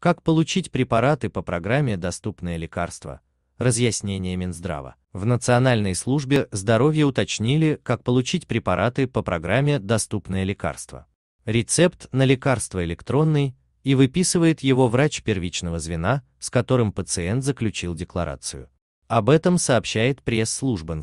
Как получить препараты по программе «Доступные лекарства»? Разъяснение Минздрава. В Национальной службе здоровья уточнили, как получить препараты по программе «Доступные лекарства». Рецепт на лекарство электронный и выписывает его врач первичного звена, с которым пациент заключил декларацию. Об этом сообщает пресс-служба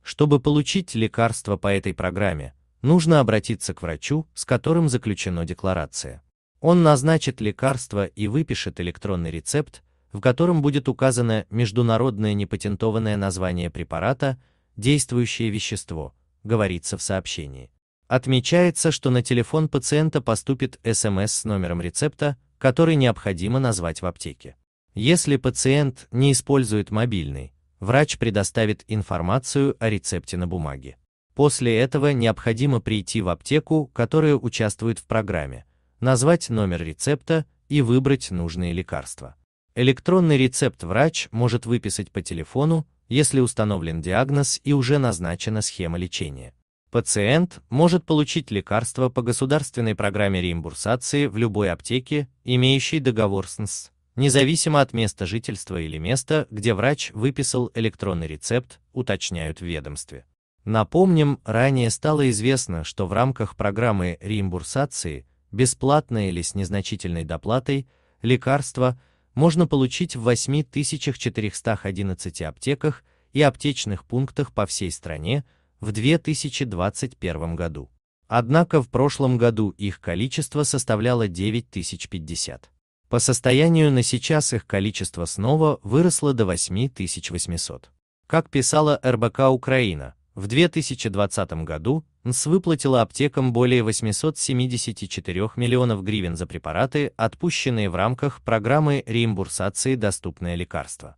Чтобы получить лекарство по этой программе, нужно обратиться к врачу, с которым заключена декларация. Он назначит лекарство и выпишет электронный рецепт, в котором будет указано международное непатентованное название препарата, действующее вещество, говорится в сообщении. Отмечается, что на телефон пациента поступит СМС с номером рецепта, который необходимо назвать в аптеке. Если пациент не использует мобильный, врач предоставит информацию о рецепте на бумаге. После этого необходимо прийти в аптеку, которая участвует в программе, назвать номер рецепта и выбрать нужные лекарства. Электронный рецепт врач может выписать по телефону, если установлен диагноз и уже назначена схема лечения. Пациент может получить лекарство по государственной программе реимбурсации в любой аптеке, имеющей договор с НС, независимо от места жительства или места, где врач выписал электронный рецепт, уточняют в ведомстве. Напомним, ранее стало известно, что в рамках программы реимбурсации бесплатно или с незначительной доплатой, лекарства можно получить в 8411 аптеках и аптечных пунктах по всей стране в 2021 году. Однако в прошлом году их количество составляло 9050. По состоянию на сейчас их количество снова выросло до 8800. Как писала РБК Украина, в 2020 году НС выплатила аптекам более 874 миллионов гривен за препараты, отпущенные в рамках программы реимбурсации «Доступное лекарство».